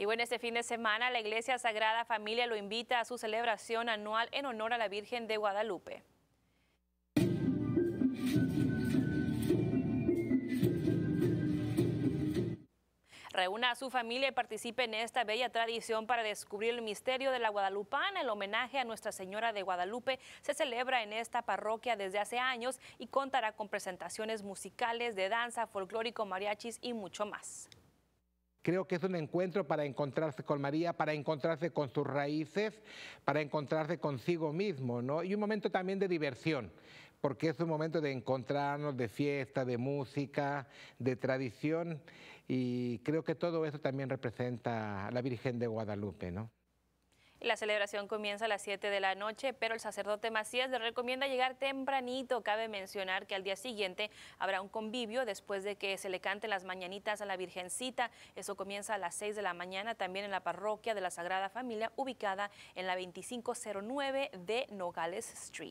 Y bueno, este fin de semana la Iglesia Sagrada Familia lo invita a su celebración anual en honor a la Virgen de Guadalupe. Reúna a su familia y participe en esta bella tradición para descubrir el misterio de la guadalupana. El homenaje a Nuestra Señora de Guadalupe se celebra en esta parroquia desde hace años y contará con presentaciones musicales, de danza, folclórico, mariachis y mucho más. Creo que es un encuentro para encontrarse con María, para encontrarse con sus raíces, para encontrarse consigo mismo, ¿no? Y un momento también de diversión, porque es un momento de encontrarnos, de fiesta, de música, de tradición, y creo que todo eso también representa a la Virgen de Guadalupe, ¿no? La celebración comienza a las 7 de la noche, pero el sacerdote Macías le recomienda llegar tempranito. Cabe mencionar que al día siguiente habrá un convivio después de que se le canten las mañanitas a la Virgencita. Eso comienza a las 6 de la mañana también en la parroquia de la Sagrada Familia, ubicada en la 2509 de Nogales Street.